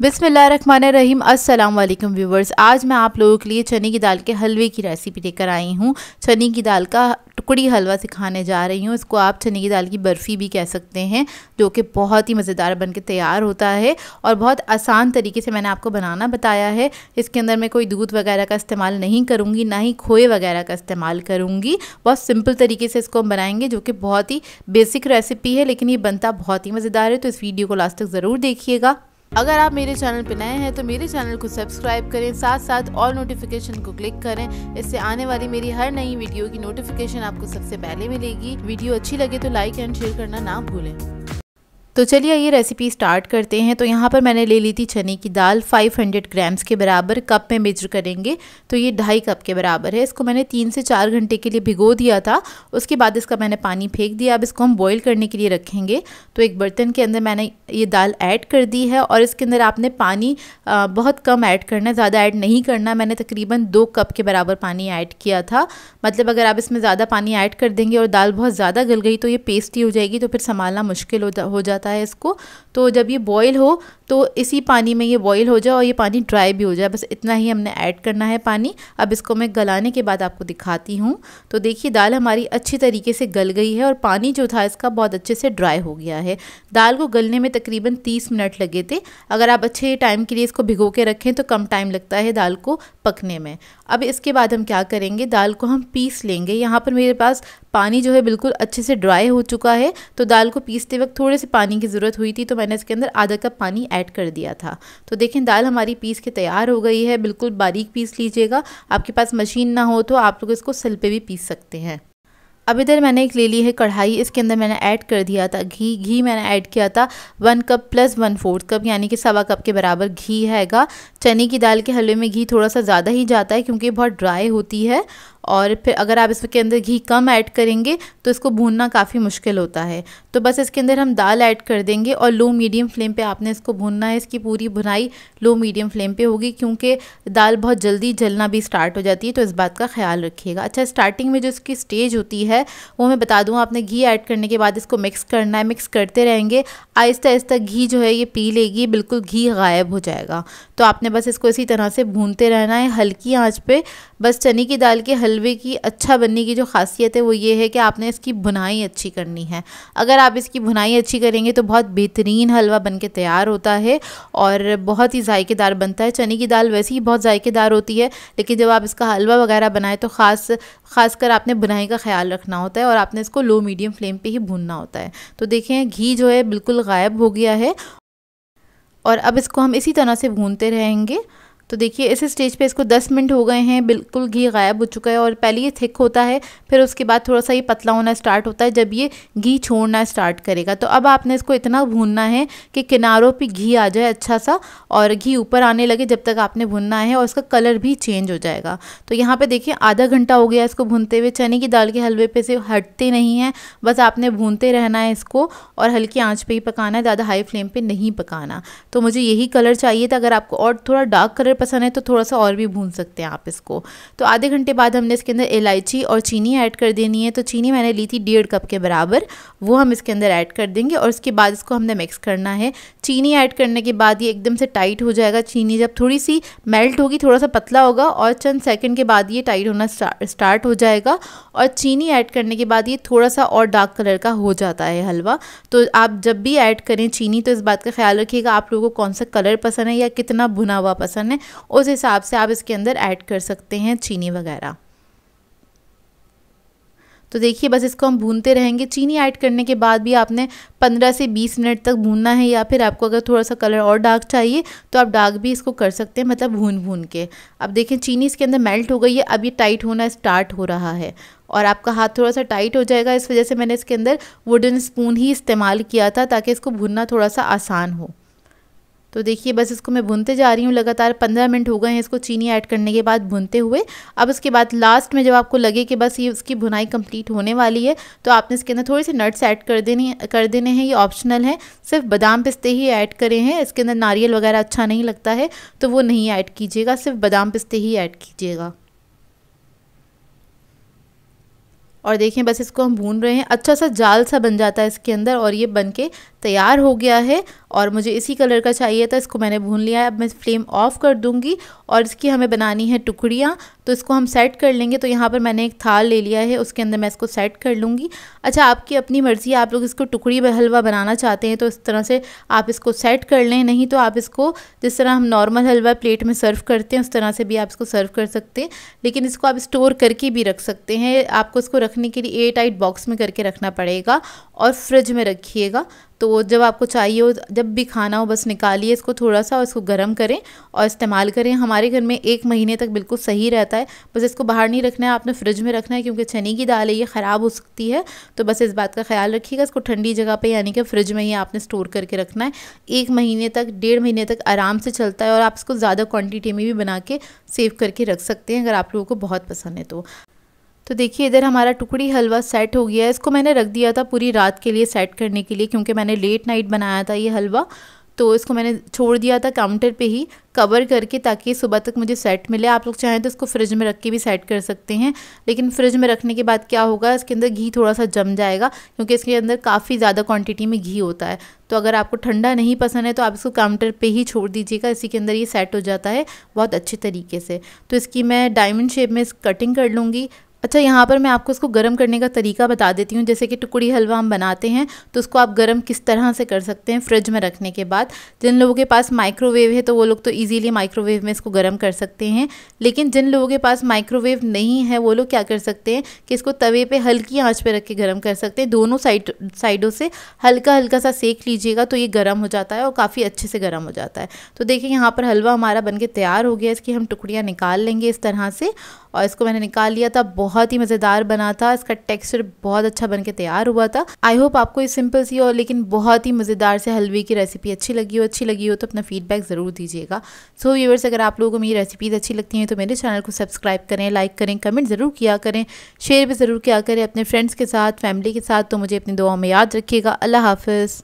बिसमीम अल्लाम व्यूवर्स आज मैं आप लोगों के लिए चने की दाल के हलवे की रेसिपी लेकर आई हूँ चने की दाल का टुकड़ी हलवा सिखाने जा रही हूँ इसको आप चने की दाल की बर्फ़ी भी कह सकते हैं जो कि बहुत ही मज़ेदार बन के तैयार होता है और बहुत आसान तरीके से मैंने आपको बनाना बताया है इसके अंदर मैं कोई दूध वगैरह का इस्तेमाल नहीं करूँगी ना ही खोए वगैरह का इस्तेमाल करूँगी बहुत सिंपल तरीके से इसको हम बनाएंगे जो कि बहुत ही बेसिक रेसिपी है लेकिन ये बनता बहुत ही मज़ेदार है तो इस वीडियो को लास्ट तक ज़रूर देखिएगा अगर आप मेरे चैनल पर नए हैं तो मेरे चैनल को सब्सक्राइब करें साथ साथ ऑल नोटिफिकेशन को क्लिक करें इससे आने वाली मेरी हर नई वीडियो की नोटिफिकेशन आपको सबसे पहले मिलेगी वीडियो अच्छी लगे तो लाइक एंड शेयर करना ना भूलें तो चलिए ये रेसिपी स्टार्ट करते हैं तो यहाँ पर मैंने ले ली थी चने की दाल 500 ग्राम्स के बराबर कप में मेजर करेंगे तो ये ढाई कप के बराबर है इसको मैंने तीन से चार घंटे के लिए भिगो दिया था उसके बाद इसका मैंने पानी फेंक दिया अब इसको हम बॉईल करने के लिए रखेंगे तो एक बर्तन के अंदर मैंने ये दाल ऐड कर दी है और इसके अंदर आपने पानी बहुत कम ऐड करना है ज़्यादा ऐड नहीं करना मैंने तकरीबन दो कप के बराबर पानी ऐड किया था मतलब अगर आप इसमें ज़्यादा पानी ऐड कर देंगे और दाल बहुत ज़्यादा गल गई तो ये पेस्टी हो जाएगी तो फिर संभालना मुश्किल हो जाता जाता है इसको तो जब ये बॉईल हो तो इसी पानी में ये बॉईल हो जाए और ये पानी ड्राई भी हो जाए बस इतना ही हमने ऐड करना है पानी अब इसको मैं गलाने के बाद आपको दिखाती हूँ तो देखिए दाल हमारी अच्छी तरीके से गल गई है और पानी जो था इसका बहुत अच्छे से ड्राई हो गया है दाल को गलने में तकरीबन तीस मिनट लगे थे अगर आप अच्छे टाइम के लिए इसको भिगो के रखें तो कम टाइम लगता है दाल को पकने में अब इसके बाद हम क्या करेंगे दाल को हम पीस लेंगे यहाँ पर मेरे पास पानी जो है बिल्कुल अच्छे से ड्राई हो चुका है तो दाल को पीसते वक्त थोड़े से पानी पानी की ज़रूरत हुई थी तो मैंने इसके अंदर आधा कप पानी ऐड कर दिया था तो देखें दाल हमारी पीस के तैयार हो गई है बिल्कुल बारीक पीस लीजिएगा आपके पास मशीन ना हो तो आप लोग इसको सिल पर भी पीस सकते हैं अब इधर मैंने एक ले ली है कढ़ाई इसके अंदर मैंने ऐड कर दिया था घी घी मैंने ऐड किया था one cup plus one fourth cup यानी कि सवा कप के बराबर घी हैगा चने की दाल के हलवे में घी थोड़ा सा ज़्यादा ही जाता है क्योंकि बहुत ड्राई होती है और फिर अगर आप इसके अंदर घी कम ऐड करेंगे तो इसको भूनना काफ़ी मुश्किल होता है तो बस इसके अंदर हम दाल ऐड कर देंगे और लो मीडियम फ्लेम पे आपने इसको भूनना है इसकी पूरी भुनाई लो मीडियम फ्लेम पे होगी क्योंकि दाल बहुत जल्दी जलना भी स्टार्ट हो जाती है तो इस बात का ख्याल रखिएगा अच्छा स्टार्टिंग में जो इसकी स्टेज होती है वो मैं बता दूँ आपने घी ऐड करने के बाद इसको मिक्स करना है मिक्स करते रहेंगे आहिस्ता आहिस्ता घी जो है ये पी लेगी बिल्कुल घी गायब हो जाएगा तो आपने आपने बस इसको इसी तरह से भूनते रहना है हल्की आंच पे बस चने की दाल के हलवे की अच्छा बनने की जो खासियत है वो ये है कि आपने इसकी भुनाई अच्छी करनी है अगर आप इसकी भुनाई अच्छी करेंगे तो बहुत बेहतरीन हलवा बन के तैयार होता है और बहुत ही जायकेदार बनता है चने की दाल वैसे ही बहुत जायकेदार होती है लेकिन जब आप इसका हलवा वगैरह बनाएं तो ख़ास खासकर आपने बुनाई का ख्याल रखना होता है और आपने इसको लो मीडियम फ्लेम पे ही भूनना होता है तो देखें घी जो है बिल्कुल गायब हो गया है और अब इसको हम इसी तरह से भूनते रहेंगे तो देखिए इस स्टेज पे इसको 10 मिनट हो गए हैं बिल्कुल घी गायब हो चुका है और पहले ये थिक होता है फिर उसके बाद थोड़ा सा ये पतला होना स्टार्ट होता है जब ये घी छोड़ना स्टार्ट करेगा तो अब आपने इसको इतना भूनना है कि किनारों पर घी आ जाए अच्छा सा और घी ऊपर आने लगे जब तक आपने भुनना है और इसका कलर भी चेंज हो जाएगा तो यहाँ पर देखिए आधा घंटा हो गया इसको भूनते हुए चने की दाल के हलवे पे से हटते नहीं हैं बस आपने भूनते रहना है इसको और हल्की आँच पर ही पकाना है ज़्यादा हाई फ्लेम पर नहीं पकाना तो मुझे यही कलर चाहिए था अगर आपको और थोड़ा डार्क कलर पसंद है तो थोड़ा सा और भी भून सकते हैं आप इसको तो आधे घंटे बाद हमने इसके अंदर इलायची और चीनी ऐड कर देनी है तो चीनी मैंने ली थी डेढ़ कप के बराबर वो हम इसके अंदर ऐड कर देंगे और उसके बाद इसको हमने मिक्स करना है चीनी ऐड करने के बाद ये एकदम से टाइट हो जाएगा चीनी जब थोड़ी सी मेल्ट होगी थोड़ा सा पतला होगा और चंद सेकेंड के बाद ये टाइट होना स्टार्ट हो जाएगा और चीनी ऐड करने के बाद ये थोड़ा सा और डार्क कलर का हो जाता है हलवा तो आप जब भी ऐड करें चीनी तो इस बात का ख्याल रखिएगा आप लोगों को कौन सा कलर पसंद है या कितना भुना हुआ पसंद है उस हिसाब से आप इसके अंदर ऐड कर सकते हैं चीनी वगैरह तो देखिए बस इसको हम भूनते रहेंगे चीनी ऐड करने के बाद भी आपने 15 से 20 मिनट तक भूनना है या फिर आपको अगर थोड़ा सा कलर और डार्क चाहिए तो आप डार्क भी इसको कर सकते हैं मतलब भून भून के अब देखें चीनी इसके अंदर मेल्ट हो गई है अब ये टाइट होना स्टार्ट हो रहा है और आपका हाथ थोड़ा सा टाइट हो जाएगा इस वजह से मैंने इसके अंदर वुडन स्पून ही इस्तेमाल किया था ताकि इसको भूनना थोड़ा सा आसान हो तो देखिए बस इसको मैं भूनते जा रही हूँ लगातार पंद्रह मिनट हो गए हैं इसको चीनी ऐड करने के बाद भूनते हुए अब उसके बाद लास्ट में जब आपको लगे कि बस ये उसकी भुनाई कंप्लीट होने वाली है तो आपने इसके अंदर थोड़े से नट्स ऐड कर देने कर देने हैं ये ऑप्शनल है सिर्फ बादाम पिस्ते ही ऐड करें हैं इसके अंदर नारियल वगैरह अच्छा नहीं लगता है तो वो नहीं ऐड कीजिएगा सिर्फ बादाम पिस्ते ही ऐड कीजिएगा और देखें बस इसको हम भून रहे हैं अच्छा सा जाल सा बन जाता है इसके अंदर और ये बन के तैयार हो गया है और मुझे इसी कलर का चाहिए था इसको मैंने भून लिया है अब मैं फ्लेम ऑफ़ कर दूंगी और इसकी हमें बनानी है टुकड़ियाँ तो इसको हम सेट कर लेंगे तो यहाँ पर मैंने एक थाल ले लिया है उसके अंदर मैं इसको सेट कर लूँगी अच्छा आपकी अपनी मर्ज़ी आप लोग इसको टुकड़ी हलवा बनाना चाहते हैं तो इस तरह से आप इसको सेट कर लें नहीं तो आप इसको जिस तरह हम नॉर्मल हलवा प्लेट में सर्व करते हैं उस तरह से भी आप इसको सर्व कर सकते हैं लेकिन इसको आप स्टोर करके भी रख सकते हैं आपको इसको रखने के लिए एयर टाइट बॉक्स में करके रखना पड़ेगा और फ्रिज में रखिएगा तो जब आपको चाहिए हो जब भी खाना हो बस निकालिए इसको थोड़ा सा और इसको गर्म करें और इस्तेमाल करें हमारे घर में एक महीने तक बिल्कुल सही रहता है बस इसको बाहर नहीं रखना है आपने फ्रिज में रखना है क्योंकि चने की दाल है ये ख़राब हो सकती है तो बस इस बात का ख्याल रखिएगा इसको ठंडी जगह पर यानी कि फ्रिज में ही आपने स्टोर करके रखना है एक महीने तक डेढ़ महीने तक आराम से चलता है और आप इसको ज़्यादा क्वान्टिटी में भी बना के सेव करके रख सकते हैं अगर आप लोगों को बहुत पसंद है तो तो देखिए इधर हमारा टुकड़ी हलवा सेट हो गया है इसको मैंने रख दिया था पूरी रात के लिए सेट करने के लिए क्योंकि मैंने लेट नाइट बनाया था ये हलवा तो इसको मैंने छोड़ दिया था काउंटर पे ही कवर करके ताकि सुबह तक मुझे सेट मिले आप लोग चाहें तो इसको फ्रिज में रख के भी सेट कर सकते हैं लेकिन फ्रिज में रखने के बाद क्या होगा इसके अंदर घी थोड़ा सा जम जाएगा क्योंकि इसके अंदर काफ़ी ज़्यादा क्वांटिटी में घी होता है तो अगर आपको ठंडा नहीं पसंद है तो आप इसको काउंटर पर ही छोड़ दीजिएगा इसी के अंदर ये सेट हो जाता है बहुत अच्छे तरीके से तो इसकी मैं डायमंड शेप में कटिंग कर लूँगी अच्छा यहाँ पर मैं आपको इसको गर्म करने का तरीका बता देती हूँ जैसे कि टुकड़ी हलवा हम बनाते हैं तो उसको आप गर्म किस तरह से कर सकते हैं फ्रिज में रखने के बाद जिन लोगों के पास माइक्रोवेव है तो वो लोग तो इजीली माइक्रोवेव में इसको गर्म कर सकते हैं लेकिन जिन लोगों के पास माइक्रोवेव नहीं है वो लोग क्या कर सकते हैं कि इसको तवे पर हल्की आँच पर रख के गर्म कर सकते हैं दोनों साइड साइडों से हल्का हल्का सा सेक लीजिएगा तो ये गर्म हो जाता है और काफ़ी अच्छे से गर्म हो जाता है तो देखिए यहाँ पर हलवा हमारा बन तैयार हो गया इसकी हम टुकड़ियाँ निकाल लेंगे इस तरह से और इसको मैंने निकाल लिया था बहुत ही मज़ेदार बना था इसका टेक्सचर बहुत अच्छा बन के तैयार हुआ था आई होप आपको ये सिंपल सी और लेकिन बहुत ही मज़ेदार से हलवे की रेसिपी अच्छी लगी हो अच्छी लगी हो तो अपना फीडबैक ज़रूर दीजिएगा सो व्यूवर्स अगर आप लोगों को मेरी रेसिपीज़ अच्छी लगती हैं तो मेरे चैनल को सब्सक्राइब करें लाइक करें कमेंट ज़रूर किया करें शेयर भी ज़रूर किया करें अपने फ्रेंड्स के साथ फैमिली के साथ तो मुझे अपनी दुआ में याद रखिएगा अल्लाह हाफिज़